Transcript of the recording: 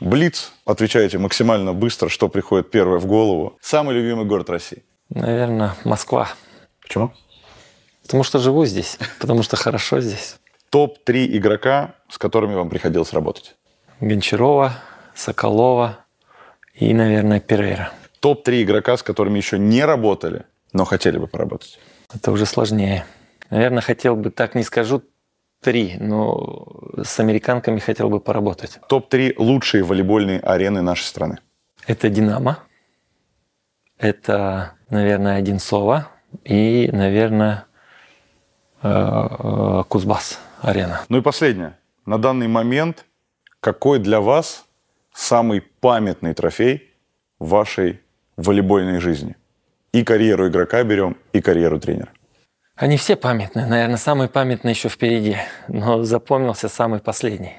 Блиц. Отвечайте максимально быстро, что приходит первое в голову. Самый любимый город России? Наверное, Москва. Почему? Потому что живу здесь, потому что хорошо здесь. Топ-3 игрока, с которыми вам приходилось работать? Гончарова, Соколова и, наверное, Перейра. Топ-3 игрока, с которыми еще не работали, но хотели бы поработать? Это уже сложнее. Наверное, хотел бы, так не скажу, Три, но с американками хотел бы поработать. Топ-3 лучшие волейбольные арены нашей страны. Это «Динамо», это, наверное, Одинцова и, наверное, э, э, Кузбасс-арена. Ну и последнее. На данный момент какой для вас самый памятный трофей вашей волейбольной жизни? И карьеру игрока берем, и карьеру тренера. Они все памятные, Наверное, самый памятный еще впереди, но запомнился самый последний.